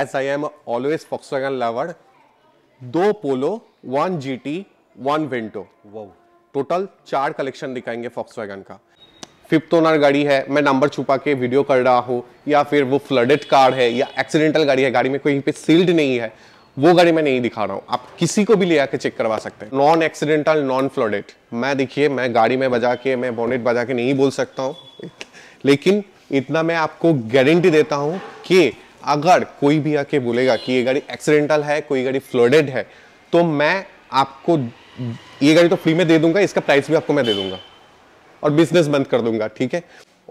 As I am always Volkswagen lover दो Polo one GT one Vento वो total चार collection दिखाएंगे Volkswagen का फिफ्थ ओनर गाड़ी है मैं नंबर छुपा के वीडियो कर रहा हूँ या फिर वो फ्लडेड कार है या एक्सीडेंटल गाड़ी है गाड़ी में कोई पे सील्ड नहीं है वो गाड़ी मैं नहीं दिखा रहा हूँ आप किसी को भी ले आके चेक करवा सकते हैं नॉन एक्सीडेंटल नॉन फ्लडेड मैं देखिए मैं गाड़ी में बजा के मैं बॉनेट बजा के नहीं बोल सकता हूँ लेकिन इतना मैं आपको गारंटी देता हूँ कि अगर कोई भी आके बोलेगा कि ये गाड़ी एक्सीडेंटल है कोई गाड़ी फ्लोडेड है तो मैं आपको ये गाड़ी तो फ्री में दे दूंगा इसका प्राइस भी आपको मैं दे दूंगा और बिजनेस बंद कर दूंगा ठीक है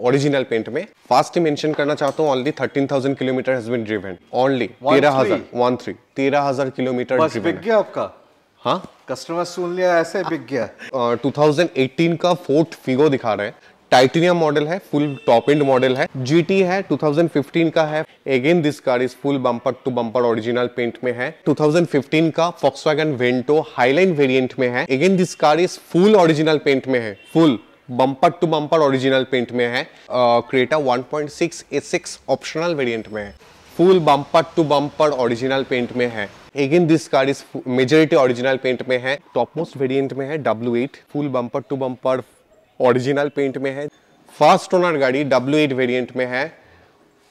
ओरिजिनल पेंट में फास्ट मेंशन करना चाहता हूँ only thirteen thousand kilometre has been driven only तेरह हजार वन थ्री तेरह हजार किलोमीटर बिक गया आपका हाँ कस्टमर सुन लिया ऐसे बिक गया uh, 2018 का फोर्ट फिगो दिखा रहे हैं टाइटेनियम मॉडल है फुल टॉप एंड मॉडल है जीटी है 2015 का है again this car is full bumper to bumper original paint में है 2015 का फॉक्स वेंटो हाईलाइन वेरियंट में है again this car is full original paint में है full bumper to bumper original paint में है Creta one point optional variant में है full bumper to bumper original paint में है again this car is majority original paint में है टॉप मोस्ट वेरियंट में है at full bumper to bumper original paint में है फास्ट ओनर गाड़ी डब्ल्यू एट वेरियंट में है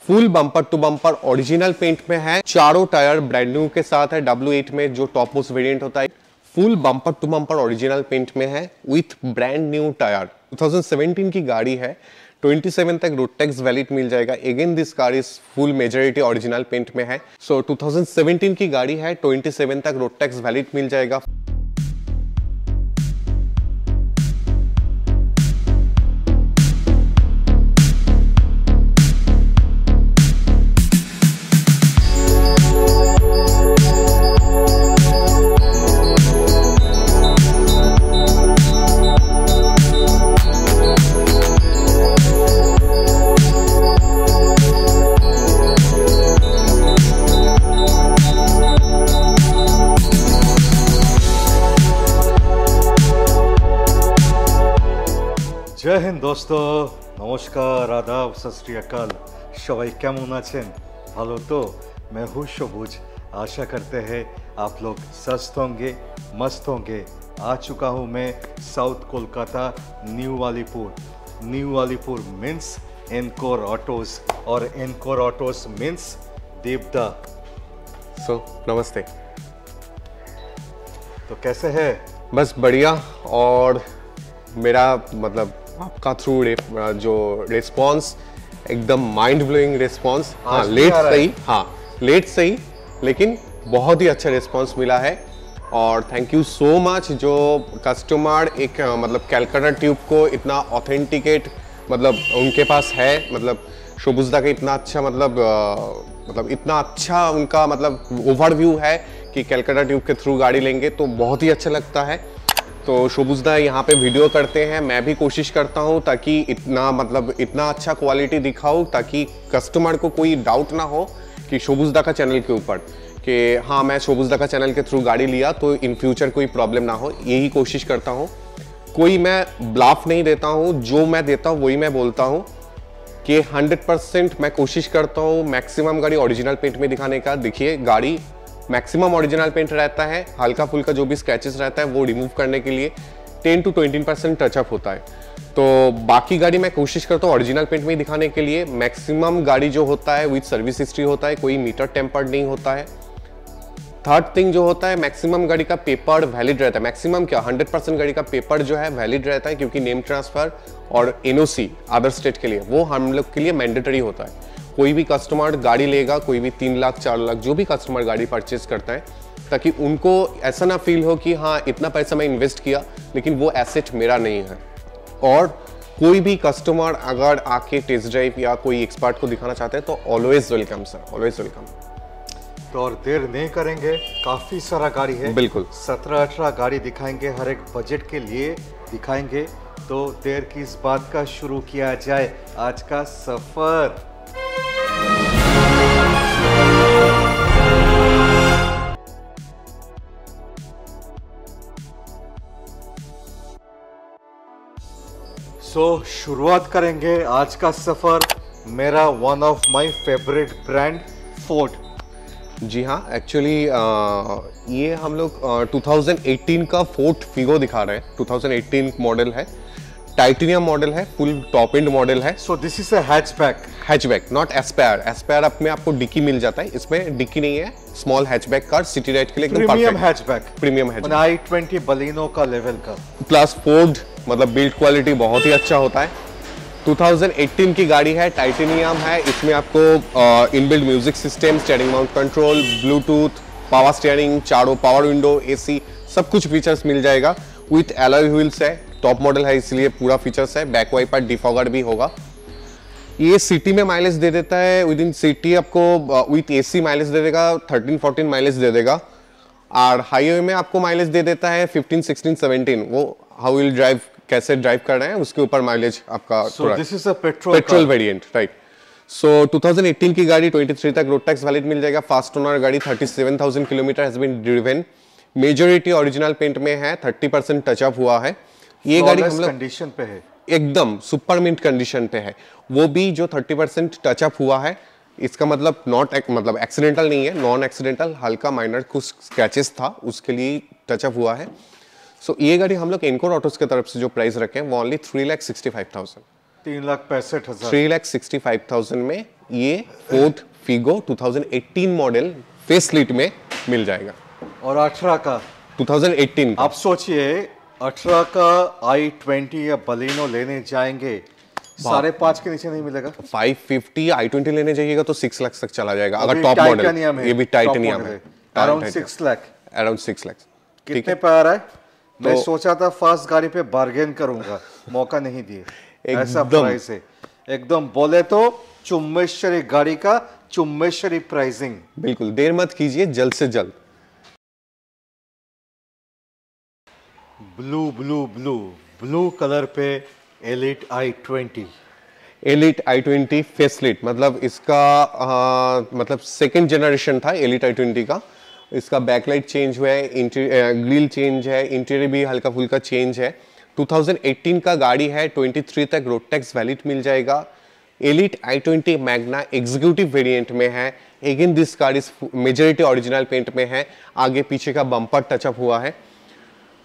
full bumper to bumper original paint में है चारों टायर ब्रांड न्यू के साथ है डब्ल्यू एट में जो टॉप मोस्ट वेरियंट होता है full bumper to bumper original paint में है विथ ब्रांड न्यू टायर 2017 की गाड़ी है 27 तक रोड टैक्स वैलिड मिल जाएगा again this car is full majority original paint में है सो so, 2017 की गाड़ी है 27 तक रोड टैक्स वैलिड मिल जाएगा दोस्तों नमस्कार आदाब सत श्रीकाल सबाई कैमन आलो तो मैं हूँ सबुज आशा करते हैं आप लोग सस्त होंगे मस्त होंगे आ चुका हूँ मैं south Kolkata new Alipur new Alipur means Encore Autos और एनकोर ऑटोज मीन्स देवदा सो so, नमस्ते तो कैसे है बस बढ़िया और मेरा मतलब आपका थ्रू जो रिस्पॉन्स एकदम माइंड ब्लोइंग रिस्पॉन्स हाँ लेट सही हाँ लेट सही लेकिन बहुत ही अच्छा रिस्पॉन्स मिला है और थैंक यू सो मच जो कस्टमर एक मतलब कैलकाटा ट्यूब को इतना ऑथेंटिकेट मतलब उनके पास है मतलब शोबुजदा का इतना अच्छा मतलब आ, मतलब इतना अच्छा उनका मतलब ओवरव्यू है कि कैलकाटा ट्यूब के थ्रू गाड़ी लेंगे तो बहुत ही अच्छा लगता है तो शोबुजदा यहाँ पे वीडियो करते हैं मैं भी कोशिश करता हूँ ताकि इतना मतलब इतना अच्छा क्वालिटी दिखाऊँ ताकि कस्टमर को कोई डाउट ना हो कि शोबुजदा का चैनल के ऊपर कि हाँ मैं शोबुजदा का चैनल के थ्रू गाड़ी लिया तो इन फ्यूचर कोई प्रॉब्लम ना हो यही कोशिश करता हूँ कोई मैं ब्लाफ नहीं देता हूँ जो मैं देता हूँ वही मैं बोलता हूँ कि 100 परसेंट मैं कोशिश करता हूँ मैक्सिमम गाड़ी ओरिजिनल पेंट में दिखाने का देखिए गाड़ी मैक्सिमम ओरिजिनल पेंट रहता है हल्का फुल्का जो भी स्क्रैचेस रहता है वो रिमूव करने के लिए 10 टू 20 परसेंट टचअप होता है तो बाकी गाड़ी मैं कोशिश करता हूँ ओरिजिनल पेंट में ही दिखाने के लिए मैक्सिमम गाड़ी जो होता है विथ सर्विस हिस्ट्री होता है कोई मीटर टेम्पर्ड नहीं होता है थर्ड थिंग जो होता है मैक्सिमम गाड़ी का पेपर वैलिड रहता है मैक्सिमम क्या 100 परसेंट गाड़ी का पेपर जो है वैलिड रहता है क्योंकि नेम ट्रांसफर और एनओसी अदर स्टेट के लिए वो हम लोग के लिए मैंडेटरी होता है कोई भी कस्टमर गाड़ी लेगा कोई भी तीन लाख चार लाख जो भी कस्टमर गाड़ी परचेज करता है ताकि उनको ऐसा ना फील हो कि हाँ इतना पैसा मैं इन्वेस्ट किया लेकिन वो एसेट मेरा नहीं है और कोई भी कस्टमर अगर आके टेस्ट ड्राइव या कोई एक्सपर्ट को दिखाना चाहते हैं तो always welcome sir always welcome तो और देर नहीं करेंगे काफी सारा गाड़ी है बिल्कुल सत्रह अठारह गाड़ी दिखाएंगे हर एक बजट के लिए दिखाएंगे तो देर की इस बात का शुरू किया जाए आज का सफर सो so, शुरुआत करेंगे आज का सफ़र मेरा one of my favourite brand Ford जी हाँ एक्चुअली ये हम लोग uh, 2018 का फोर्ट फिगो दिखा रहे हैं 2018 मॉडल है टाइटेनियम मॉडल है फुल टॉप एंड मॉडल है so this is a hatchback not Aspire Aspire अपने में आपको डिकी मिल जाता है इसमें डिकी नहीं है small hatchback car city ride के लिए premium hatchback premium hatchback i twenty Baleno का लेवल का प्लस फोर्ड मतलब बिल्ड क्वालिटी बहुत ही अच्छा होता है 2018 की गाड़ी है टाइटेनियम है इसमें आपको inbuilt music system steering mount control Bluetooth power steering चारों पावर विंडो एसी सब कुछ फीचर्स मिल जाएगा विथ एलॉय व्हील्स है टॉप मॉडल है इसलिए पूरा फीचर्स है बैक वाइपर डिफॉगर भी होगा ये सिटी में माइलेज दे देता है विद इन सिटी आपको विथ सी माइलेज दे देगा थर्टीन फोर्टीन माइलेज दे देगा और हाईवे में आपको माइलेज दे देता है 15 16 17 वो हाउ विल ड्राइव कैसे ड्राइव कर रहे हैं उसके ऊपर माइलेज आपका so, this is a petrol petrol variant right so 2018 की गाड़ी 23 तक रोड टैक्स वैलिड मिल जाएगा फास्ट ओनर गाड़ी 37,000 kilometre has been driven majority original paint में है 30 परसेंट अप हुआ है ये गाड़ी हम लोग कंडीशन पे है एकदम सुपर मिंट कंडीशन पे है वो भी जो 30 परसेंट अप हुआ है इसका मतलब नॉट मतलब एक्सीडेंटल नहीं है नॉन एक्सीडेंटल हल्का माइनर कुछ स्क्रैचेस था उसके लिए टचअप हुआ है सो ये गाड़ी हम लोग इनकोर ऑटोज की तरफ से जो प्राइस रखे हैं वो only three lakh sixty five thousand तीन लाख पैंसठ हजार three lakh sixty five thousand में ये fourth Figo 2018 model facelift में मिल जाएगा और अठारह का टू थाउजेंड का। आप सोचिए अठारह का आई ट्वेंटी या बलिनो लेने जाएंगे सारे पांच के नीचे नहीं मिलेगा फाइव फिफ्टी आई ट्वेंटी लेने जाइएगा तो सिक्स लाख तक चला जाएगा अगर टॉप मॉडल ये भी टाइटनियम है around six lakh around six lakh कितने पे आ रहा है मैं तो- सोचा था फास्ट गाड़ी पे बार्गेन करूंगा मौका नहीं दिए ऐसा प्राइस है एकदम बोले तो चुम्बेश्वरी गाड़ी का चुम्बेश्वरी प्राइसिंग बिल्कुल देर मत कीजिए जल्द से जल्द blue blue blue blue colour पे Elite i twenty Elite i twenty facelift मतलब इसका आ, हाँ, मतलब सेकेंड जनरेशन था एलिट आई ट्वेंटी का इसका बैकलाइट चेंज हुआ है ग्रिल चेंज है इंटीरियर भी हल्का फुल्का चेंज है 2018 का गाड़ी है 23 तक रोड टैक्स वैलिड मिल जाएगा Elite i twenty Magna executive variant में है again this car is majority original paint में है आगे पीछे का बम्पर टचअप हुआ है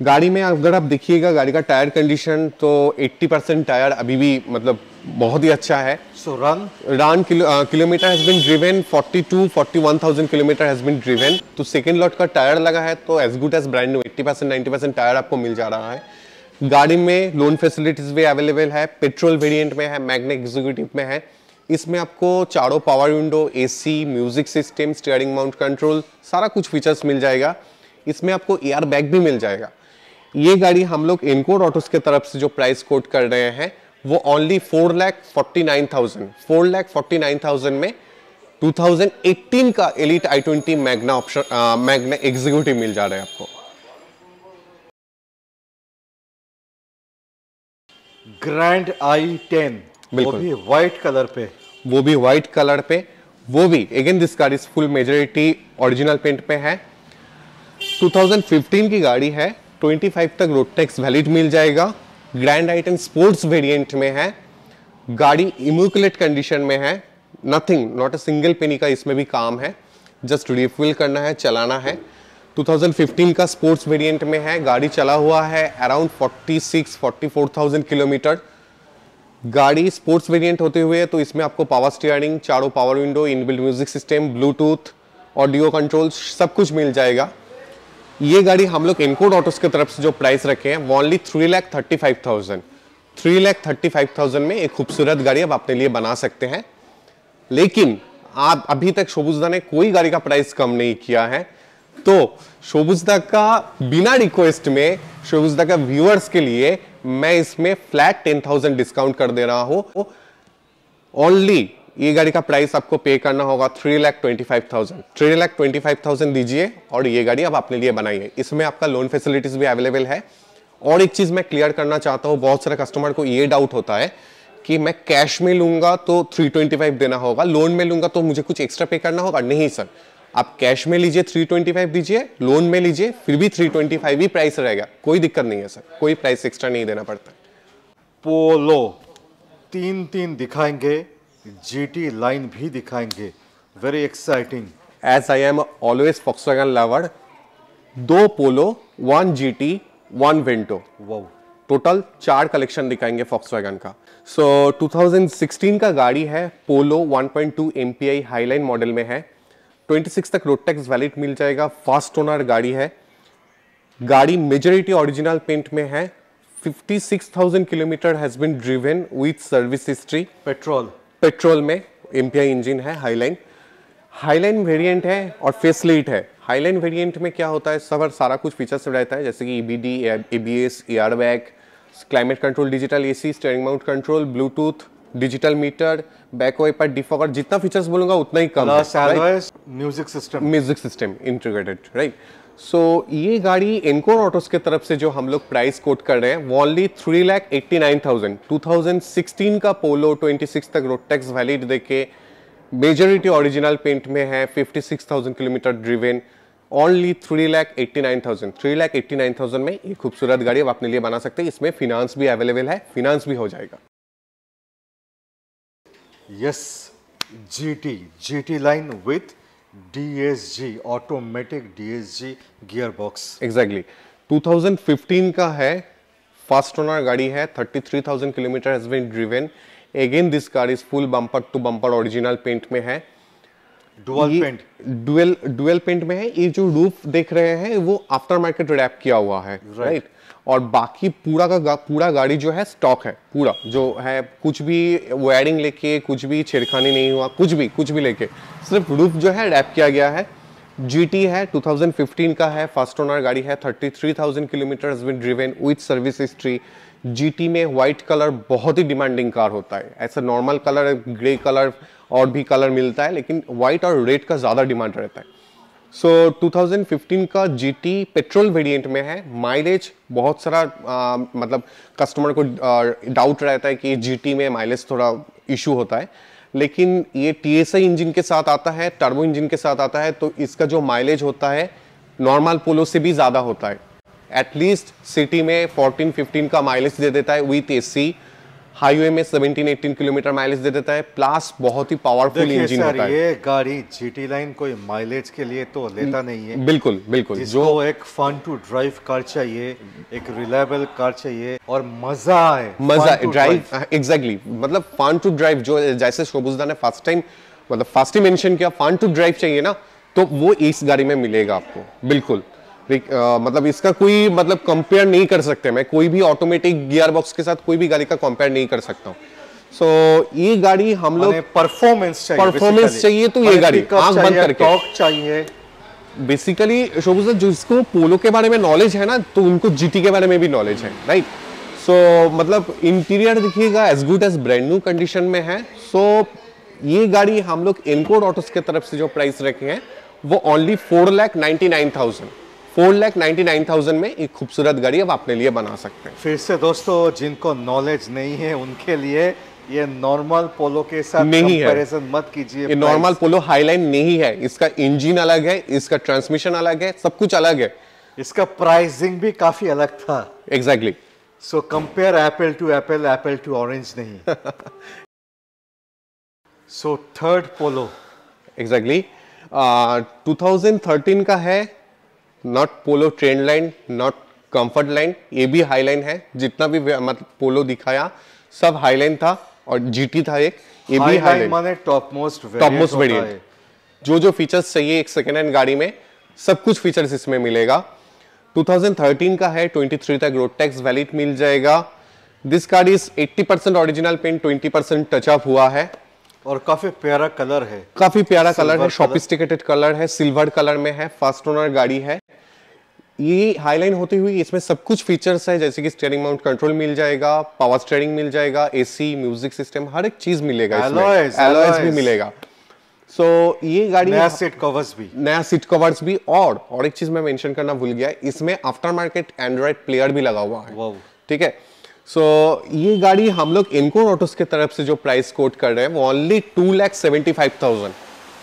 गाड़ी में अगर आप देखिएगा गाड़ी का टायर कंडीशन तो 80 परसेंट टायर अभी भी मतलब बहुत ही अच्छा है so run run kilometre has been driven 42 41,000 kilometre has been driven तो सेकेंड लॉट का टायर लगा है तो as good as brand new 80 percent ninety percent tyre आपको मिल जा रहा है गाड़ी में लोन फैसिलिटीज़ भी अवेलेबल है पेट्रोल वेरियंट में है मैग्ने एग्जीक्यूटिव में है इसमें आपको चारों पावर विंडो ए music system steering mount control सारा कुछ फीचर्स मिल जाएगा इसमें आपको एयर बैग भी मिल जाएगा ये गाड़ी हम लोग इनकोड ऑटोस के तरफ से जो प्राइस कोट कर रहे हैं वो only four lakh forty nine thousand four lakh forty nine thousand में टू थाउजेंड एटीन का Elite i twenty Magna option Magna executive मिल जा रहा है आपको ग्रैंड आई टेन वो भी व्हाइट कलर पे वो भी व्हाइट कलर पे वो भी again this car is full majority original paint पे है 2015 की गाड़ी है 25 तक रोड टैक्स वैलिड मिल जाएगा ग्रैंड आइटम स्पोर्ट्स वेरिएंट में है गाड़ी इमोकुलेट कंडीशन में है nothing not a single penny का इसमें भी काम है जस्ट रिफिल करना है चलाना है 2015 का स्पोर्ट्स वेरिएंट में है गाड़ी चला हुआ है अराउंड 46 44,000 किलोमीटर गाड़ी स्पोर्ट्स वेरिएंट होते हुए तो इसमें आपको पावर स्टीयरिंग चारों power window inbuilt music system Bluetooth audio control सब कुछ मिल जाएगा ये गाड़ी हम लोग इनकोड ऑटोज की तरफ से जो प्राइस रखे हैं वो only three lakh thirty five thousand three lakh thirty five thousand में एक खूबसूरत गाड़ी आप अपने लिए बना सकते हैं लेकिन आप अभी तक शोबुजदा ने कोई गाड़ी का प्राइस कम नहीं किया है तो शोबुजदा का बिना रिक्वेस्ट में शोबुजदा का व्यूअर्स के लिए मैं इसमें फ्लैट टेन थाउजेंड डिस्काउंट कर दे रहा हूं ओनली ये गाड़ी का प्राइस आपको पे करना होगा three lakh twenty five thousand three lakh twenty five thousand दीजिए और ये गाड़ी अब अपने लिए बनाइए इसमें आपका लोन फैसिलिटीज भी अवेलेबल है और एक चीज़ मैं क्लियर करना चाहता हूँ बहुत सारे कस्टमर को ये डाउट होता है कि मैं कैश में लूँगा तो थ्री ट्वेंटी फाइव देना होगा लोन में लूँगा तो मुझे कुछ एक्स्ट्रा पे करना होगा नहीं सर आप कैश में लीजिए थ्री ट्वेंटी फाइव दीजिए लोन में लीजिए फिर भी थ्री ट्वेंटी फाइव ही प्राइस रहेगा कोई दिक्कत नहीं है सर कोई प्राइस एक्स्ट्रा नहीं देना पड़ता पोलो तीन तीन दिखाएंगे जीटी लाइन भी दिखाएंगे very exciting as I am always Volkswagen lover दो Polo one GT one Vento वो टोटल चार कलेक्शन दिखाएंगे फॉक्सवैगन का सो so, 2016 का गाड़ी है पोलो 1.2 पॉइंट हाईलाइन मॉडल में है 26 तक रोड टैक्स वैलिड मिल जाएगा फास्ट ओनर गाड़ी है गाड़ी मेजोरिटी ओरिजिनल पेंट में है 56,000 kilometre has been driven with service history petrol petrol में एमपीआई इंजन है हाईलाइन हाईलाइन वेरिएंट है और फेसलीट है हाईलाइन वेरिएंट में क्या होता है सवर सारा कुछ फीचर रहता है जैसे कि E B D A B S bag climate control digital A C steering mount control Bluetooth digital meter back wiper defogger जितना फीचर्स बोलूंगा उतना ही कम music system music system integrated right so so, ये गाड़ी इनकोर ऑटोस के तरफ से जो हम लोग प्राइस कोट कर रहे हैं वो only three lakh eighty nine thousand two thousand sixteen का पोलो ट्वेंटी सिक्स तक रोड टैक्स वैलिड देखे मेजोरिटी ओरिजिनल पेंट में है fifty six thousand kilometre driven only three lakh eighty nine thousand three lakh eighty nine thousand में ये खूबसूरत गाड़ी आप अपने लिए बना सकते हैं इसमें फिनांस भी अवेलेबल है फिनांस भी हो जाएगा yes G T G T line with DSG automatic DSG gearbox. Exactly. 2015 का है फास्ट ओनर गाड़ी है 33,000 kilometre has been driven again this car is full bumper to bumper original paint में है dual paint dual dual paint में है ये जो रूफ देख रहे हैं वो आफ्टर मार्केट रैप किया हुआ है राइट right. right? और बाकी पूरा का गा, पूरा गाड़ी जो है स्टॉक है पूरा जो है कुछ भी वायरिंग लेके कुछ भी छेड़खानी नहीं हुआ कुछ भी कुछ भी लेके सिर्फ रूप जो है रैप किया गया है जी है 2015 का है फर्स्ट ओनर गाड़ी है 33,000 kilometre with driven with service history जी में व्हाइट कलर बहुत ही डिमांडिंग कार होता है ऐसा नॉर्मल कलर ग्रे कलर और भी कलर मिलता है लेकिन वाइट और रेड का ज़्यादा डिमांड रहता है सो so, 2015 का जी पेट्रोल वेरिएंट में है माइलेज बहुत सारा आ, मतलब कस्टमर को डाउट रहता है कि जी में माइलेज थोड़ा इशू होता है लेकिन ये टी इंजन के साथ आता है टर्बो इंजन के साथ आता है तो इसका जो माइलेज होता है नॉर्मल पोलो से भी ज़्यादा होता है एटलीस्ट सिटी में 14-15 का माइलेज दे देता है विथ ए हाईवे में 17-18 किलोमीटर माइलेज दे देता है प्लस बहुत ही पावरफुल इंजन होता है ये गाड़ी जीटी लाइन कोई माइलेज के लिए तो लेता नहीं है बिल्कुल बिल्कुल जो एक फन टू ड्राइव कार चाहिए एक रिलायबल कार चाहिए और मजा आए मजा ड्राइव हाँ, एग्जैक्टली मतलब फन टू ड्राइव जो जैसे शोबुजदा ने फर्स्ट टाइम मतलब फर्स्ट ही मेंशन किया फन टू ड्राइव चाहिए ना तो वो इस गाड़ी में मिलेगा आपको बिल्कुल Uh, मतलब इसका कोई मतलब कंपेयर नहीं कर सकते मैं कोई भी ऑटोमेटिक गियर बॉक्स के साथ कोई भी गाड़ी का कंपेयर नहीं कर सकता हूँ सो so, ये गाड़ी हम लोग परफॉर्मेंस चाहिए परफॉर्मेंस चाहिए तो ये गाड़ी आंख बंद करके चाहिए बेसिकली शोभू सर जिसको पोलो के बारे में नॉलेज है ना तो उनको जीटी के बारे में भी नॉलेज है राइट सो so, मतलब इंटीरियर देखिएगा as good as brand new condition में है सो so, ये गाड़ी हम लोग इनकोड ऑटोस के तरफ से जो प्राइस रखे हैं वो only four lakh ninety nine thousand four lakh ninety nine thousand में एक खूबसूरत गाड़ी अब अपने लिए बना सकते हैं फिर से दोस्तों जिनको नॉलेज नहीं है उनके लिए ये नॉर्मल पोलो के साथ नहीं है मत कीजिए ये नॉर्मल पोलो हाईलाइन नहीं है इसका इंजिन अलग है इसका ट्रांसमिशन अलग है सब कुछ अलग है इसका प्राइसिंग भी काफी अलग था exactly so compare apple to apple apple to orange नहीं सो थर्ड पोलो एग्जैक्टली 2013 का है not Polo trend line not comfort line ये भी हाई लाइन है जितना भी मतलब पोलो दिखाया सब हाई लाइन था और जीटी था एक ये भी हाई माने top most top most variant जो जो फीचर्स चाहिए एक सेकेंड हैंड गाड़ी में सब कुछ फीचर्स इसमें मिलेगा 2013 का है 23 तक रोड टैक्स वैलिड मिल जाएगा this car is 80 percent original paint 20 percent touch up हुआ है और काफी प्यारा कलर है काफी प्यारा कलर है शॉपिस्टिकेटेड कलर है सिल्वर कलर में है फास्ट ओनर गाड़ी है ये हाईलाइन होती हुई इसमें सब कुछ फीचर्स है जैसे कि स्टेयरिंग माउंट कंट्रोल मिल जाएगा पावर स्टेयरिंग मिल जाएगा एसी म्यूजिक सिस्टम हर एक चीज मिलेगा एलॉयस भी मिलेगा सो so, ये गाड़ी नया सीट कवर्स भी नया सीट कवर्स भी और और एक चीज मैं मेंशन करना भूल गया इसमें आफ्टर मार्केट एंड्रॉइड प्लेयर भी लगा हुआ है ठीक है सो so, ये गाड़ी हम लोग इनको ऑटोस के तरफ से जो प्राइस कोट कर रहे हैं वो only two lakh seventy five thousand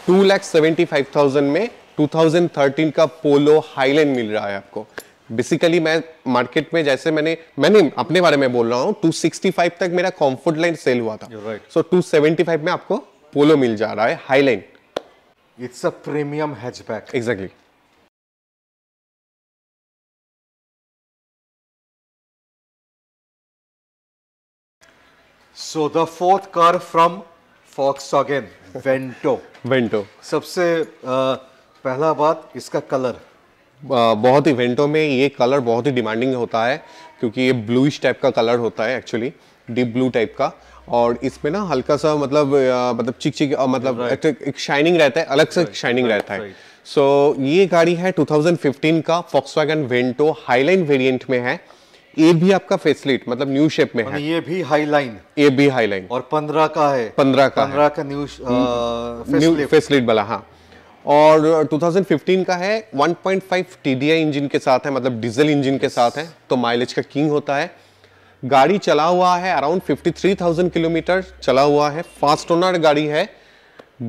two lakh seventy five thousand में 2013 का पोलो हाईलैंड मिल रहा है आपको बेसिकली मैं मार्केट में जैसे मैंने मैंने अपने बारे में बोल रहा हूँ 265 तक मेरा कॉम्फर्ट लाइन सेल हुआ था सो right. so, 275 में आपको पोलो मिल जा रहा है Highline it's a premium hatchback exactly So the fourth car from Volkswagen Vento Vento सबसे uh, पहला बात इसका कलर बहुत इवेंटों में ये कलर बहुत ही डिमांडिंग होता है क्योंकि ये ब्लूइश टाइप का कलर होता है एक्चुअली डीप ब्लू टाइप का और इसमें ना हल्का सा मतलब मतलब चिक चिक मतलब एक शाइनिंग रहता है अलग से शाइनिंग रहता है सो so, ये गाड़ी है 2015 का Volkswagen Vento Highline variant में है ये भी आपका फेसलिट मतलब न्यू शेप में है ये भी हाईलाइन ये भी हाईलाइन और पंद्रह का है पंद्रह का पंद्रह का न्यू फेसलिट hmm. वाला हाँ और 2015 का है 1.5 पॉइंट इंजन के साथ है मतलब डीजल इंजन के साथ है तो माइलेज का किंग होता है गाड़ी चला हुआ है अराउंड 53,000 किलोमीटर चला हुआ है फास्ट ओनर गाड़ी है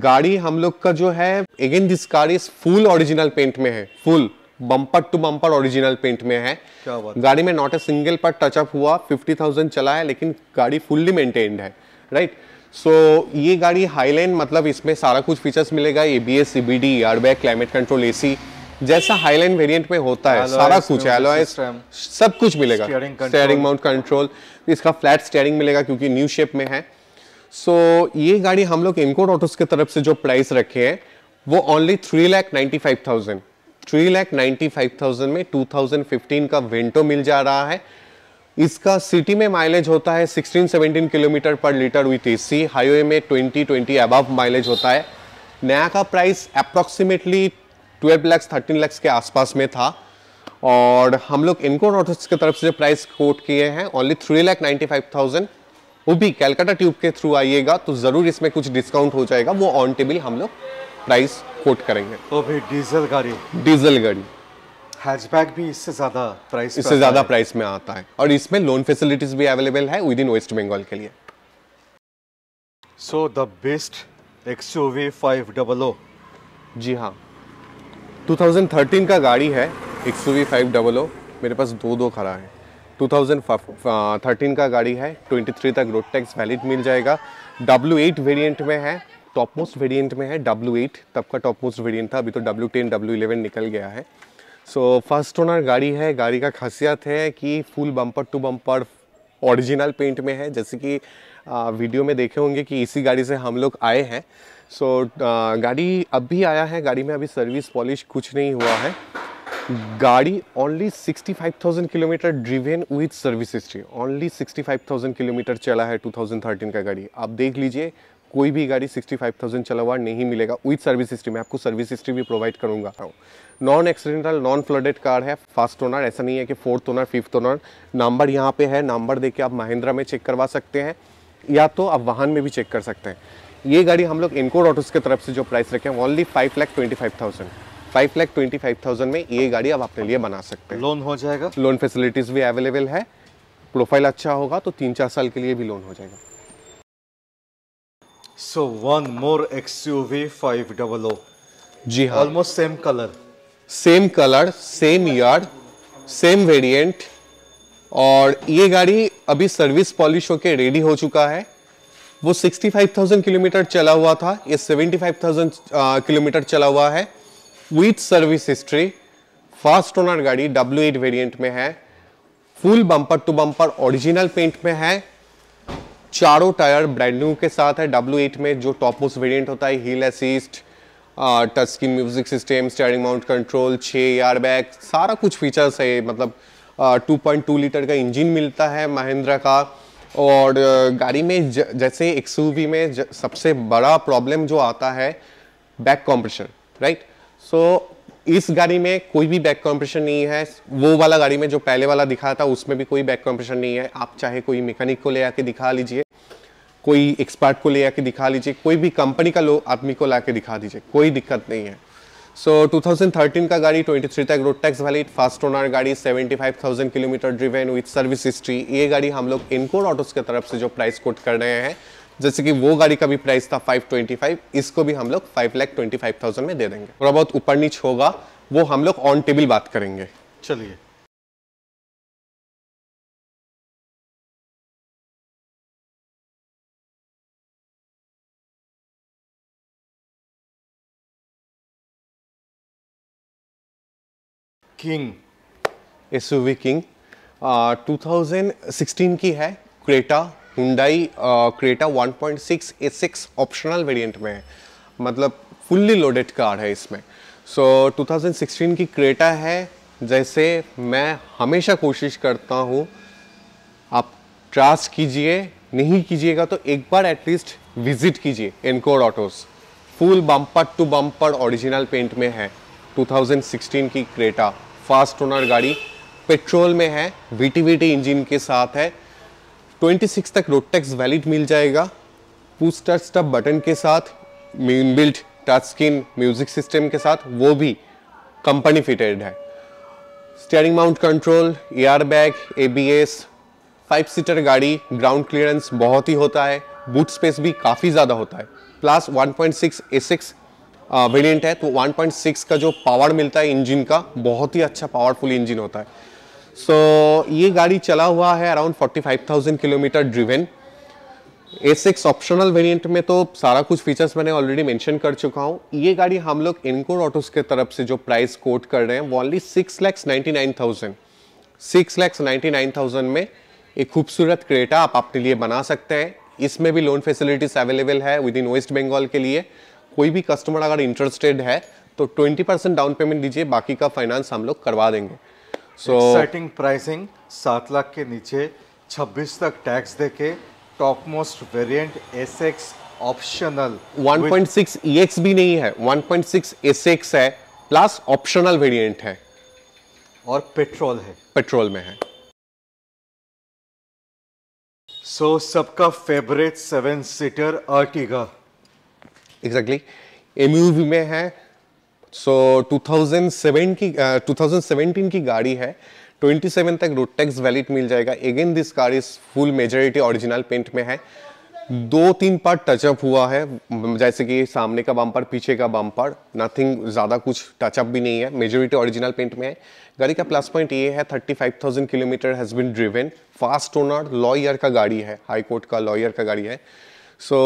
गाड़ी हम लोग का जो है again this car is full original paint में है full bumper to bumper original paint में है क्या बात? गाड़ी में नॉट ए सिंगल पर टचअप हुआ 50,000 चला है लेकिन गाड़ी फुल्ली मेंटेन्ड है राइट right? सो so, ये गाड़ी हाईलैंड मतलब इसमें सारा कुछ फीचर्स मिलेगा A B S C B D airbag climate control A C जैसा हाईलैंड वेरिएंट में होता है सारा कुछ एलोएस सब कुछ मिलेगा स्टेयरिंग माउंट कंट्रोल इसका फ्लैट स्टेयरिंग मिलेगा क्योंकि न्यू शेप में है सो so, ये गाड़ी हम लोग इनकोड ऑटोस की तरफ से जो प्राइस रखे हैं वो only three lakh ninety five thousand three lakh ninety five thousand में टू थाउजेंड फिफ्टीन का वेंटो मिल जा रहा है इसका सिटी में माइलेज होता है 16-17 kilometre per litre with AC highway में 20-20 अबव माइलेज होता है नया का प्राइस अप्रॉक्सीमेटली 12 लैक्स 13 लैक्स के आसपास में था और हम लोग इनको नॉर्थस्ट की तरफ से प्राइस कोट किए हैं only three lakh ninety five thousand वो भी कैलकाटा ट्यूब के थ्रू आइएगा तो ज़रूर इसमें कुछ डिस्काउंट हो जाएगा वो ऑन टेबल हम लोग प्राइस कोट करेंगे तो फिर डीजल गाड़ी डीजल गाड़ी हैचबैक भी इससे ज़्यादा प्राइस इससे ज़्यादा प्राइस में आता है और इसमें लोन फैसिलिटीज़ भी अवेलेबल है विद इन वेस्ट बंगाल के लिए so the best x U V five double O जी हाँ 2013 का गाड़ी है x U V five double ओ मेरे पास दो दो खड़ा है 2013 का गाड़ी है 23 तक रोड टैक्स वैलिड मिल जाएगा डब्ल्यू एट वेरियंट में है टॉप मोस्ट वेरियंट में है डब्ल्यू एट तब का टॉप मोस्ट वेरियंट था अभी तो डब्ल्यू टेन डब्ल्यू इलेवन निकल गया है सो फर्स्ट ओनर गाड़ी है गाड़ी का खासियत है कि full bumper to bumper original paint में है जैसे कि आ, वीडियो में देखे होंगे कि इसी गाड़ी से हम लोग आए हैं सो so, अब गाड़ी अभी आया है गाड़ी में अभी सर्विस पॉलिश कुछ नहीं हुआ है गाड़ी only 65,000 kilometre driven with service history only 65,000 kilometre चला है 2013 का गाड़ी आप देख लीजिए कोई भी गाड़ी 65,000 चला हुआ नहीं मिलेगा विथ सर्विस हिस्ट्री मैं आपको सर्विस हिस्ट्री भी प्रोवाइड करूंगा non accidental non flooded car है फर्स्ट ओनर ऐसा नहीं है कि fourth owner fifth owner number यहाँ पे है नंबर देके आप महिंद्रा में चेक करवा सकते हैं या तो आप वाहन में भी चेक कर सकते हैं ये गाड़ी हम लोग इनकोड ऑटोज़ की तरफ से जो प्राइस रखे हैं only five lakh twenty five thousand five lakh twenty five thousand में ये गाड़ी आप अपने लिए बना सकते हैं लोन हो जाएगा लोन फैसिलिटीज़ भी अवेलेबल है प्रोफाइल अच्छा होगा तो तीन चार साल के लिए भी लोन हो जाएगा so one more X U V five double O जी हाँ almost same colour same colour same yard same variant और ये गाड़ी अभी सर्विस पॉलिश होके रेडी हो चुका है वो 65,000 किलोमीटर चला हुआ था ये 75,000 किलोमीटर चला हुआ है with service history first owner गाड़ी W8 वेरिएंट में है full bumper to bumper original paint में है चारों टायर ब्रांड न्यू के साथ है डब्ल्यू एट में जो टॉप मोस्ट वेरियंट होता है hill assist touch screen music system steering mount control छः एयर बैग सारा कुछ फीचर्स है मतलब टू पॉइंट टू लीटर का इंजन मिलता है महिंद्रा का और गाड़ी में ज, जैसे एक्स में ज, सबसे बड़ा प्रॉब्लम जो आता है बैक कॉम्प्रेशन राइट सो इस गाड़ी में कोई भी बैक कॉम्प्रेशन नहीं है वो वाला गाड़ी में जो पहले वाला दिखा था उसमें भी कोई बैक कॉम्प्रेशन नहीं है आप चाहे कोई मैकेनिक को ले आके दिखा लीजिए कोई एक्सपर्ट को ले आके दिखा लीजिए कोई भी कंपनी का लोग आदमी को ला के दिखा दीजिए कोई दिक्कत नहीं है सो so, 2013 का गाड़ी 23 तक road tax valid first owner गाड़ी 75,000 kilometre driven with service history ये गाड़ी हम लोग इनकोर ऑटोस के तरफ से जो प्राइस कोट कर रहे हैं जैसे कि वो गाड़ी का भी प्राइस था 525 इसको भी हम लोग five lakh twenty five thousand में दे देंगे थोड़ा बहुत ऊपर नीच होगा वो हम लोग ऑन टेबल बात करेंगे चलिए किंग एस किंग सिक्सटीन की है Creta Hyundai Creta 1.6 six optional variant में है मतलब फुल्ली लोडेड कार है इसमें सो so, 2016 की क्रेटा है जैसे मैं हमेशा कोशिश करता हूँ आप ट्रास्ट कीजिए नहीं कीजिएगा तो एक बार एटलीस्ट विजिट कीजिए Encore Autos full bumper to bumper original paint में है 2016 की क्रेटा फास्ट ओनर गाड़ी पेट्रोल में है वीटीवीटी इंजन के साथ है 26 तक रोड टैक्स वैलिड मिल जाएगा पूस्टर स्टप बटन के साथ built touch screen music system के साथ वो भी कंपनी फिटेड है steering mount control air bag एस फाइव सीटर गाड़ी ग्राउंड क्लियरेंस बहुत ही होता है बूट स्पेस भी काफ़ी ज़्यादा होता है प्लस 1.6 पॉइंट वेरियंट है तो 1.6 का जो पावर मिलता है इंजन का बहुत ही अच्छा पावरफुल इंजन होता है सो so, ये गाड़ी चला हुआ है around 45,000 kilometre driven A six optional variant में तो सारा कुछ फीचर्स मैंने ऑलरेडी मेंशन कर चुका हूँ ये गाड़ी हम लोग इनकोर ऑटोस के तरफ से जो प्राइस कोट कर रहे हैं वो ऑनली सिक्स लैक्स नाइन्टी में एक खूबसूरत क्रेटा आप अपने लिए बना सकते हैं इसमें भी लोन फैसिलिटीज अवेलेबल है विद इन वेस्ट बंगाल के लिए कोई भी कस्टमर अगर इंटरेस्टेड है तो 20 परसेंट डाउन पेमेंट दीजिए बाकी का फाइनेंस हम लोग करवा देंगे सो सेटिंग प्राइसिंग सात लाख के नीचे 26 तक टैक्स देके top most variant S X optional 1.6 EX भी नहीं है 1.6 SX है प्लस ऑप्शनल वेरिएंट है और पेट्रोल है पेट्रोल में है सो so, सबका favourite seven seater Ertiga exactly M में है सो so, 2007 की uh, 2017 की गाड़ी है 27 तक रोड टैक्स वैलिड मिल जाएगा again this car is full majority original paint में है दो तीन पार्ट टचअप हुआ है जैसे कि सामने का बम्पर पीछे का बम्पर नथिंग ज़्यादा कुछ टचअप भी नहीं है मेजोरिटी ओरिजिनल पेंट में है गाड़ी का प्लस पॉइंट ये है 35,000 kilometre has been driven first owner lawyer का गाड़ी है हाई कोर्ट का लॉयर का गाड़ी है so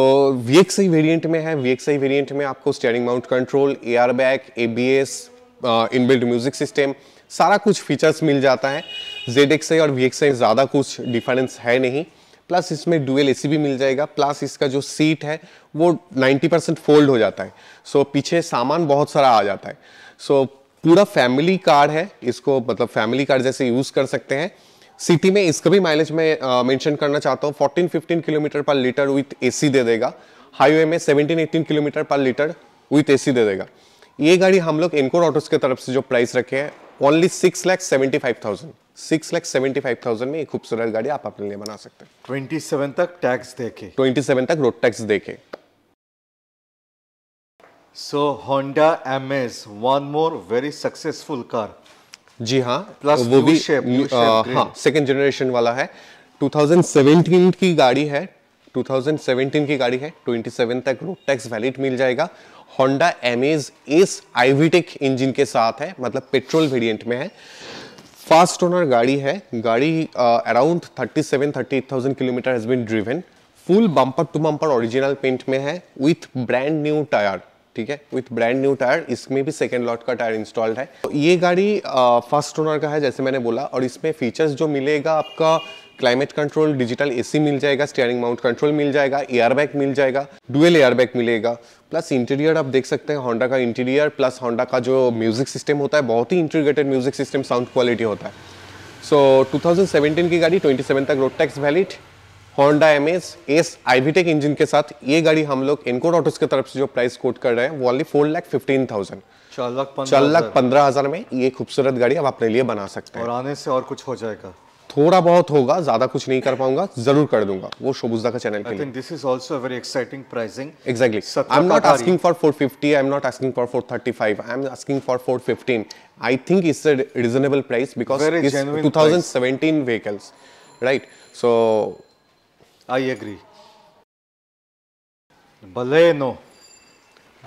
V X I variant में है वी एक्स आई वेरियंट में आपको steering mount control A R back A B S build music system सारा कुछ फीचर्स मिल जाता है जेड एक्स आई और वी एक्स आई ज़्यादा कुछ डिफरेंस है नहीं प्लस इसमें डुअल सी भी मिल जाएगा प्लस इसका जो सीट है वो 90 परसेंट फोल्ड हो जाता है सो so, पीछे सामान बहुत सारा आ जाता है सो so, पूरा फैमिली कार है इसको मतलब फैमिली कार जैसे यूज़ कर सकते हैं सिटी में इसका भी माइलेज मैं मेंशन करना चाहता हूँ fourteen fifteen kilometre per litre with AC दे देगा हाईवे में seventeen eighteen kilometre per litre with AC दे देगा ये गाड़ी हम लोग इनकोर ऑटोज के तरफ से जो प्राइस रखे हैं only six lakh seventy five thousand six lakh seventy five thousand में एक खूबसूरत गाड़ी आप अपने लिए बना सकते हैं ट्वेंटी सेवन तक टैक्स देखे ट्वेंटी सेवन तक रोड टैक्स देखे so Honda M S one more very successful car जी हाँ प्लस वो भी uh, हाँ सेकेंड जनरेशन वाला है 2017 की गाड़ी है 2017 की गाड़ी है 27 तक रोड टैक्स वैलिड मिल जाएगा Honda Amaze S iVTEC engine के साथ है मतलब पेट्रोल वेरिएंट में है फास्ट ओनर गाड़ी है गाड़ी around thirty seven thirty kilometre has been driven full bumper to bumper original paint में है विथ ब्रांड न्यू टायर ठीक है विथ ब्रांड न्यू टायर इसमें भी सेकेंड लॉट का टायर इंस्टॉल्ड है तो ये गाड़ी फर्स्ट ओनर का है जैसे मैंने बोला और इसमें फीचर्स जो मिलेगा आपका क्लाइमेट कंट्रोल डिजिटल एसी मिल जाएगा स्टीयरिंग माउंट कंट्रोल मिल जाएगा एयरबैग मिल जाएगा डुअल एयरबैग मिलेगा प्लस इंटीरियर आप देख सकते हैं होंडा का इंटीरियर प्लस होंडा का जो म्यूजिक सिस्टम होता है बहुत ही integrated music system sound quality होता है सो so, 2017 की गाड़ी 27 तक road tax valid Honda M S S iVTEC engine के साथ ये गाड़ी हम लोग इनको ऑटोस की तरफ से जो प्राइस कोट कर रहे हैं वो only four lakh fifteen thousand चार लाख पंद्रह हजार में ये खूबसूरत गाड़ी आप अपने लिए बना सकते हैं और आने से और कुछ हो जाएगा थोड़ा बहुत होगा ज्यादा कुछ नहीं कर पाऊंगा जरूर कर दूंगा वो शोबुजा का चैनल के लिए this is also a very exciting pricing exactly I am not asking for 450 I am not asking for 435 I am asking for 415 I think it's a reasonable price because it's 2017 vehicles right so I agree भले no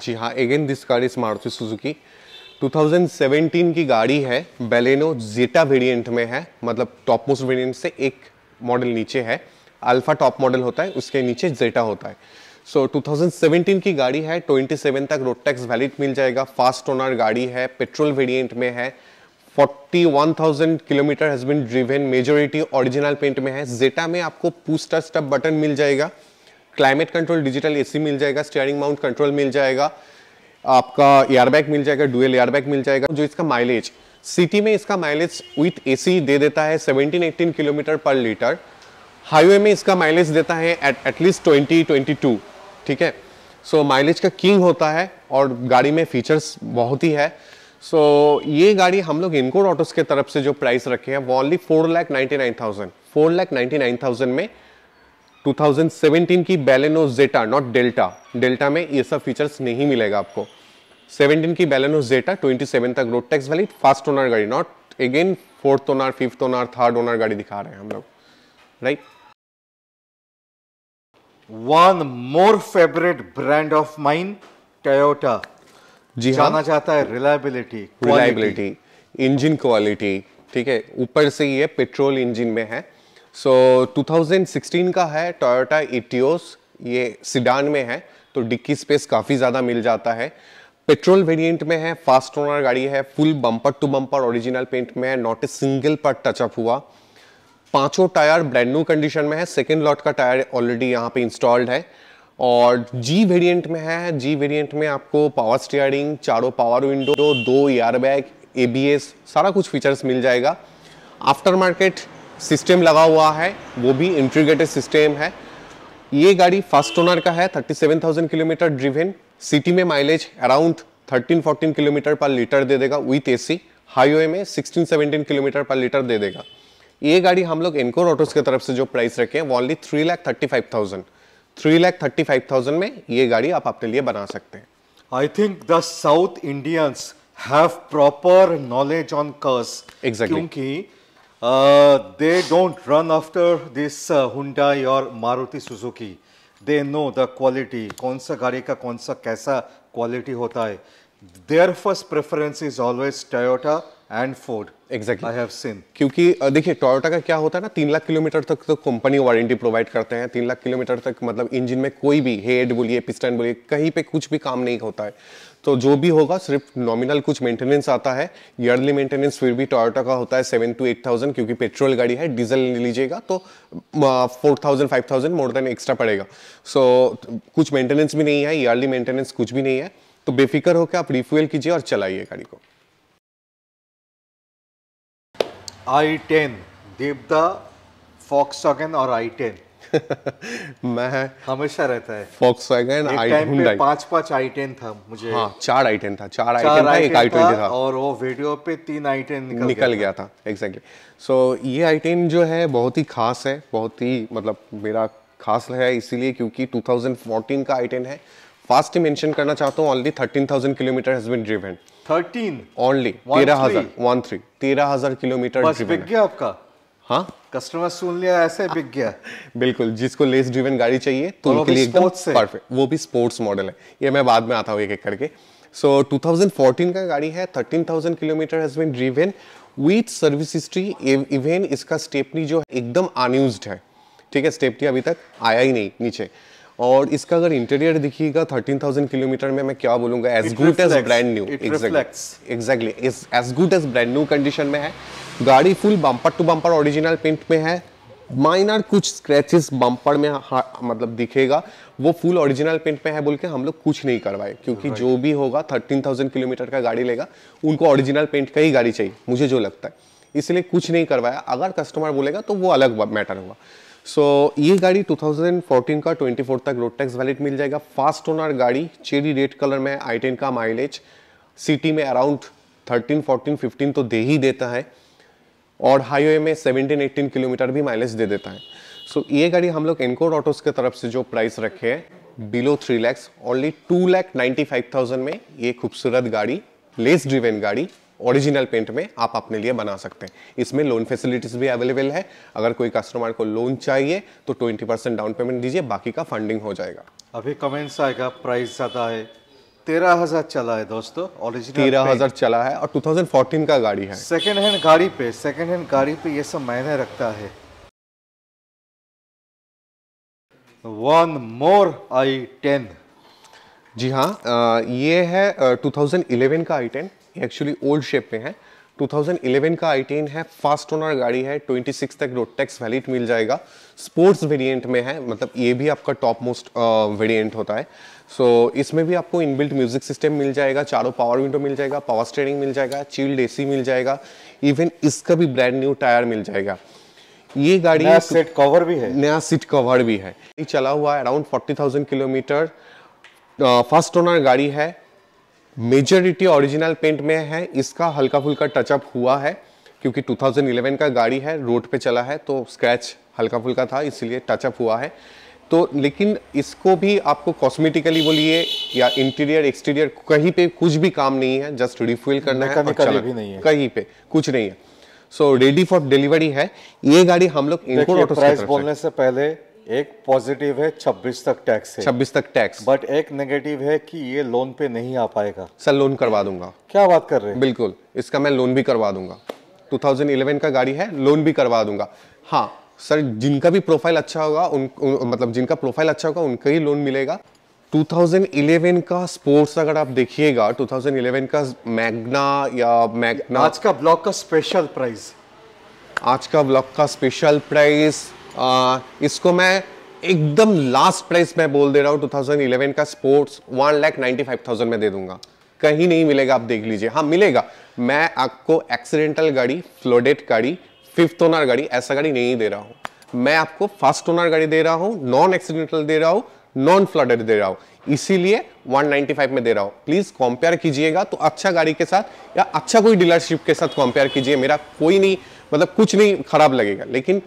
जी हाँ again this car is Maruti Suzuki 2017 की गाड़ी है बेलेनो जेटा variant में है मतलब top most variant से एक मॉडल नीचे है अल्फा टॉप मॉडल होता है उसके नीचे जेटा होता है सो so, 2017 की गाड़ी है 27 तक रोड टैक्स वैलिड मिल जाएगा फास्ट ओनर गाड़ी है पेट्रोल वेरिएंट में है 41,000 kilometre has been driven majority original paint में है जेटा में आपको पूस्टर स्टप बटन मिल जाएगा क्लाइमेट कंट्रोल डिजिटल एसी मिल जाएगा स्टेयरिंग माउंट कंट्रोल मिल जाएगा आपका एयरबैग मिल जाएगा डुअल एयरबैग मिल जाएगा जो इसका माइलेज सिटी में इसका माइलेज विथ एसी दे देता है 17-18 किलोमीटर पर लीटर हाईवे में इसका माइलेज देता है एटलीस्ट ट्वेंटी ट्वेंटी टू ठीक है सो so, माइलेज का किंग होता है और गाड़ी में फीचर्स बहुत ही है सो so, ये गाड़ी हम लोग इनकोड ऑटोस के तरफ से जो प्राइस रखे हैं वो only four lakh ninety nine thousand four lakh ninety nine thousand में सेवेंटीन की Baleno Zeta not Delta Delta में ये सब फीचर्स नहीं मिलेगा आपको सेवनटीन की बैलेनो जेटा सेवन तक रोड टैक्स वाली फास्ट ओनर गाड़ी not again fourth owner fifth owner third owner गाड़ी दिखा रहे हैं हम लोग right one more favourite brand of mine Toyota जी हाँ। जाना हाँ? है रिलायबिलिटी रिलायबिलिटी इंजन क्वालिटी ठीक है ऊपर से ये पेट्रोल इंजन में है सो so, 2016 का है टोयोटा इटियोस ये सिडान में है तो डिक्की स्पेस काफ़ी ज़्यादा मिल जाता है पेट्रोल वेरिएंट में है फास्ट ओनर गाड़ी है full bumper to bumper original paint में है नॉट ए सिंगल पर टचअप हुआ पांचों टायर ब्रांड न्यू कंडीशन में है सेकेंड लॉट का टायर ऑलरेडी यहाँ पे इंस्टॉल्ड है और जी वेरिएंट में है जी वेरिएंट में आपको पावर स्टीयरिंग चारों पावर विंडो दो, एयर बैग ए सारा कुछ फीचर्स मिल जाएगा आफ्टर मार्केट सिस्टम लगा हुआ है वो भी इंट्रीग्रेटेड सिस्टम है ये गाड़ी फर्स्ट ओनर का है 37,000 किलोमीटर ड्रिवेन सिटी में mileage around 13-14 kilometre per litre दे देगा विथ ए सी हाईवे में 16-17 किलोमीटर पर लीटर दे देगा ये गाड़ी हम लोग एनकोर ऑटोज की तरफ से जो प्राइस रखे हैं वो only three lakh thirty five thousand three lakh thirty five thousand में ये गाड़ी आप अपने लिए बना सकते हैं I think the South Indians have proper knowledge on cars क्योंकि they don't run after this Hyundai और Maruti Suzuki they know the quality कौन सा गाड़ी का कौन सा कैसा क्वालिटी होता है their first preference is always Toyota and Ford exact I have seen क्योंकि देखिए टोयोटा का क्या होता है ना तीन लाख किलोमीटर तक तो कंपनी वारंटी प्रोवाइड करते हैं तीन लाख किलोमीटर तक मतलब इंजन में कोई भी हेड बोलिए पिस्टन बोलिए कहीं पे कुछ भी काम नहीं होता है तो जो भी होगा सिर्फ नॉमिनल कुछ मेंटेनेंस आता है ईयरली मेंटेनेंस फिर भी टोयोटा का होता है सेवन टू एट थाउजेंड क्योंकि पेट्रोल गाड़ी है डीजल ले लीजिएगा तो four thousand five thousand more than extra पड़ेगा सो so, कुछ मेंटेनेंस भी नहीं है ईयरली मेंटेनेंस कुछ भी नहीं है तो बेफिक्र होकर आप रिफ्यूल कीजिए और चलाइए गाड़ी को आई टेन देवदा वैगन और आई टेन मैं हमेशा रहता है फॉक्स वैगन आई टेन पांच पांच आई टेन था मुझे हाँ, चार आई टेन था चार आई टेन था एक आई ट्वेंटी था और वो वीडियो पे तीन आई टेन निकल, निकल गया था एग्जैक्टली सो ये आई टेन जो है बहुत ही खास है बहुत ही मतलब मेरा खास है इसीलिए क्योंकि 2014 का आई टेन है फास्ट ही मेंशन करना चाहता हूँ only thousand kilometre has been driven thirteen only तेरह हजार वन थ्री तेरह हजार किलोमीटर बिक गया आपका हाँ कस्टमर सुन लिया ऐसे बिक गया बिल्कुल जिसको लेस ड्रिवन गाड़ी चाहिए तो उनके लिए परफेक्ट वो भी स्पोर्ट्स मॉडल है ये मैं बाद में आता हूँ एक एक करके सो so, 2014 का गाड़ी है 13,000 kilometre has been driven with service history even इसका स्टेपनी जो है एकदम अनयूज है ठीक है स्टेपनी अभी तक आया ही नहीं नीचे और इसका अगर इंटीरियर दिखिएगा 13,000 किलोमीटर में मैं क्या बोलूंगा as good as brand new exactly as good as brand new condition में है गाड़ी full bumper to bumper original paint में है माइनर कुछ स्क्रैचेस बम्पर में मतलब दिखेगा वो फुल ओरिजिनल पेंट में है बोल के हम लोग कुछ नहीं करवाए क्योंकि जो भी होगा 13,000 किलोमीटर का गाड़ी लेगा उनको ओरिजिनल पेंट का ही गाड़ी चाहिए मुझे जो लगता है इसलिए कुछ नहीं करवाया अगर कस्टमर बोलेगा तो वो अलग मैटर होगा सो so, ये गाड़ी 2014 का 24 तक रोड टैक्स वैलिड मिल जाएगा फास्ट ओनर गाड़ी चेरी रेड कलर में आई टेन का माइलेज सिटी में अराउंड 13, 14, 15 तो दे ही देता है और हाईवे में 17, 18 किलोमीटर भी माइलेज दे देता है सो so, ये गाड़ी हम लोग एनकोर ऑटोस के तरफ से जो प्राइस रखे हैं below three lakhs only two lakh ninety five thousand में ये खूबसूरत गाड़ी लेस ड्रिवेन गाड़ी ओरिजिनल पेंट में आप अपने लिए बना सकते हैं इसमें लोन फैसिलिटीज़ भी अवेलेबल है अगर कोई कस्टमर को लोन चाहिए तो ट्वेंटी परसेंट डाउन पेमेंट दीजिए बाकी का फंडिंग हो जाएगा अभी कमेंट्स आएगा प्राइस ज़्यादा है तेरह हजार चला है दोस्तों ओरिजिनल तेरह हजार चला है और 2014 का गाड़ी है सेकेंड हैंड गाड़ी पे सेकेंड हैंड गाड़ी पे ये सब मायने रखता है वन मोर आई टेन जी हाँ ये है 2011 का i ten actually old shape में है 2011 का आई है फास्ट ओनर गाड़ी है 26 तक रोड टैक्स वैलिड मिल जाएगा स्पोर्ट्स वेरिएंट में है मतलब ये भी आपका टॉप मोस्ट वेरिएंट होता है सो so, इसमें भी आपको इनबिल्ट म्यूजिक सिस्टम मिल जाएगा चारों पावर विंडो मिल जाएगा पावर स्टेरिंग मिल जाएगा चील्ड एसी मिल जाएगा इवन इसका भी ब्रांड न्यू टायर मिल जाएगा ये गाड़ी नया सीट कवर भी है नया सीट कवर भी है चला हुआ around forty thousand kilometre first owner गाड़ी है मेजोरिटी ओरिजिनल पेंट में है इसका हल्का फुल्का टचअप हुआ है क्योंकि 2011 का गाड़ी है रोड पे चला है तो स्क्रैच हल्का फुल्का था इसलिए टचअप हुआ है तो लेकिन इसको भी आपको कॉस्मेटिकली बोलिए या इंटीरियर एक्सटीरियर कहीं पे कुछ भी काम नहीं है जस्ट रिफ्यूल करना है, भी नहीं है कहीं पे कुछ नहीं है सो रेडी फॉर डिलीवरी है ये गाड़ी हम लोग इनको प्राइस बोलने से पहले एक पॉजिटिव है 26 तक टैक्स है 26 तक टैक्स बट एक नेगेटिव है कि ये लोन पे नहीं आ पाएगा सर लोन करवा दूंगा क्या बात कर रहे हैं बिल्कुल इसका मैं लोन भी करवा दूंगा 2011 का गाड़ी है लोन भी करवा दूंगा हाँ सर जिनका भी प्रोफाइल अच्छा होगा उन, मतलब जिनका प्रोफाइल अच्छा होगा उनका ही लोन मिलेगा 2011 का स्पोर्ट्स अगर आप देखिएगा 2011 का मैग्ना या मैग्ना आज का ब्लॉक का स्पेशल प्राइस आज का ब्लॉक का स्पेशल प्राइस इसको मैं एकदम लास्ट प्राइस मैं बोल दे रहा हूँ 2011 का sports one lakh ninety five thousand में दे दूंगा कहीं नहीं मिलेगा आप देख लीजिए हाँ मिलेगा मैं आपको एक्सीडेंटल गाड़ी फ्लोडेट गाड़ी फिफ्थ ओनर गाड़ी ऐसा गाड़ी नहीं दे रहा हूँ मैं आपको फर्स्ट ओनर गाड़ी दे रहा हूँ नॉन एक्सीडेंटल दे रहा हूँ नॉन फ्लडेड दे रहा हूँ इसीलिए 195 में दे रहा हूँ प्लीज़ कंपेयर कीजिएगा तो अच्छा गाड़ी के साथ या अच्छा कोई डीलरशिप के साथ कंपेयर कीजिए मेरा कोई नहीं मतलब कुछ नहीं खराब लगेगा लेकिन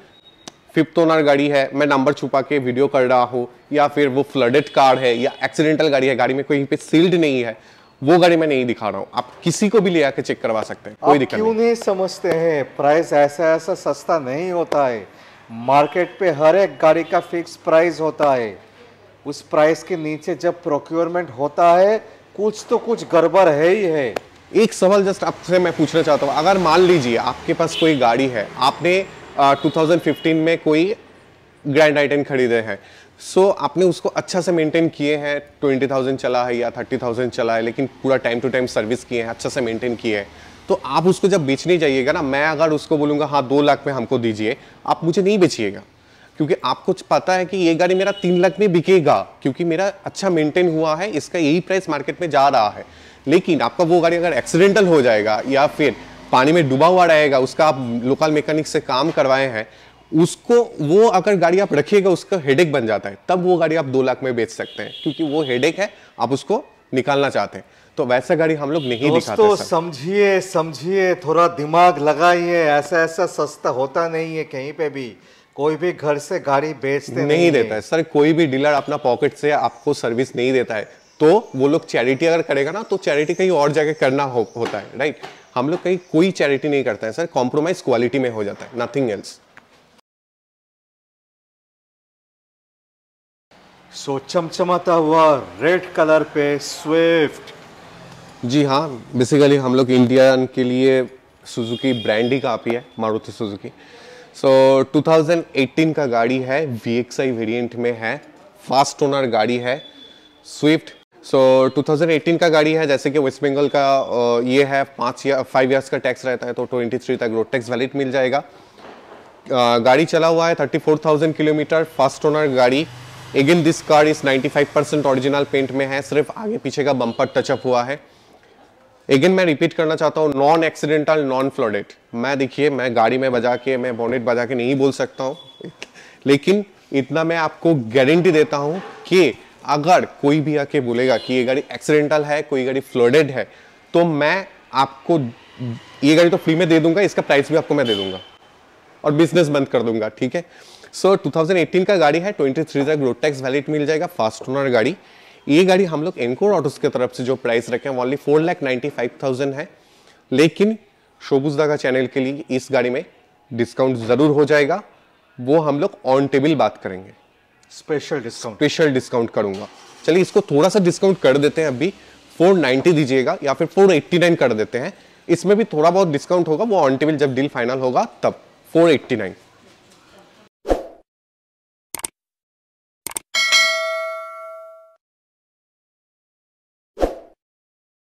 फिफ्थ ओनर गाड़ी है मैं नंबर छुपा के वीडियो कर रहा हूँ या फिर वो फ्लडेड कार है या एक्सीडेंटल गाड़ी है गाड़ी में कोई पे सील्ड नहीं है वो गाड़ी मैं नहीं दिखा रहा हूँ आप किसी को भी ले आके चेक करवा सकते हैं कोई दिक्कत क्यों नहीं समझते हैं प्राइस ऐसा ऐसा सस्ता नहीं होता है मार्केट पे हर एक गाड़ी का फिक्स प्राइस होता है उस प्राइस के नीचे जब प्रोक्योरमेंट होता है कुछ तो कुछ गड़बड़ है ही है एक सवाल जस्ट आपसे मैं पूछना चाहता हूँ अगर मान लीजिए आपके पास कोई गाड़ी है आपने 2015 में कोई ग्रैंड आइटन खरीदे हैं सो so, आपने उसको अच्छा से मेंटेन किए हैं ट्वेंटी थाउजेंड चला है या थर्टी थाउजेंड चला है लेकिन पूरा टाइम टू टाइम सर्विस किए हैं अच्छा से मेंटेन किए हैं तो आप उसको जब बेचने जाइएगा ना मैं अगर उसको बोलूँगा हाँ दो लाख में हमको दीजिए आप मुझे नहीं बेचिएगा क्योंकि आपको पता है कि ये गाड़ी मेरा तीन लाख में बिकेगा क्योंकि मेरा अच्छा मेंटेन हुआ है इसका यही प्राइस मार्केट में जा रहा है लेकिन आपका वो गाड़ी अगर एक्सीडेंटल हो जाएगा या फिर पानी में डूबा हुआ रहेगा उसका आप लोकल मैकेनिक से काम करवाए हैं उसको वो अगर गाड़ी आप रखिएगा उसका हेडेक बन जाता है तब वो गाड़ी आप दो लाख में बेच सकते हैं क्योंकि वो हेडेक है आप उसको निकालना चाहते हैं तो वैसा गाड़ी हम लोग नहीं दिखाते तो समझिए समझिए थोड़ा दिमाग लगाइए ऐसा ऐसा सस्ता होता नहीं है कहीं पे भी कोई भी घर से गाड़ी बेचते नहीं, नहीं देता है सर कोई भी डीलर अपना पॉकेट से आपको सर्विस नहीं देता है तो वो लोग चैरिटी अगर करेगा ना तो चैरिटी कहीं और जगह करना हो, होता है राइट हम लोग कहीं कोई चैरिटी नहीं करते हैं सर कॉम्प्रोमाइज क्वालिटी में हो जाता है नथिंग एल्स सो चमचमाता हुआ रेड कलर पे स्विफ्ट जी हाँ बेसिकली हम लोग इंडियन के लिए सुजुकी ब्रांड ही काफ़ी है मारुति सुजुकी सो so, 2018 का गाड़ी है वी एक्स वेरिएंट में है फास्ट ओनर गाड़ी है स्विफ्ट सो so, 2018 का गाड़ी है जैसे कि वेस्ट बंगाल का ये है पाँच या फाइव ईयर्स का टैक्स रहता है तो 23 तक रोड टैक्स वैलिड मिल जाएगा गाड़ी चला हुआ है 34,000 किलोमीटर फर्स्ट ओनर गाड़ी again this car is 95 percent original paint में है सिर्फ आगे पीछे का बम्पर टचअप हुआ है अगेन मैं रिपीट करना चाहता हूँ नॉन एक्सीडेंटल नॉन फ्लोडेड मैं देखिए मैं गाड़ी में बजा के मैं बॉनेट बजा के नहीं बोल सकता हूँ लेकिन इतना मैं आपको गारंटी देता हूँ कि अगर कोई भी आके बोलेगा कि ये गाड़ी एक्सीडेंटल है कोई गाड़ी फ्लोडेड है तो मैं आपको ये गाड़ी तो फ्री में दे दूंगा इसका प्राइस भी आपको मैं दे दूंगा और बिजनेस बंद कर दूंगा ठीक है सो so, 2018 का गाड़ी है ट्वेंटी थ्री तक रोड टैक्स वैलिड मिल जाएगा फास्ट ओनर गाड़ी ये गाड़ी हम लोग एनकोर ऑटोज की तरफ से जो प्राइस रखे हैं only four lakh ninety five thousand है लेकिन शोबुजदा का चैनल के लिए इस गाड़ी में डिस्काउंट ज़रूर हो जाएगा वो हम लोग ऑन टेबल बात करेंगे स्पेशल डिस्काउंट स्पेशल डिस्काउंट करूंगा चलिए इसको थोड़ा सा डिस्काउंट कर देते हैं अभी 490 दीजिएगा या फिर 489 कर देते हैं इसमें भी थोड़ा बहुत डिस्काउंट होगा वो ऑन टेबल जब डील फाइनल होगा तब 489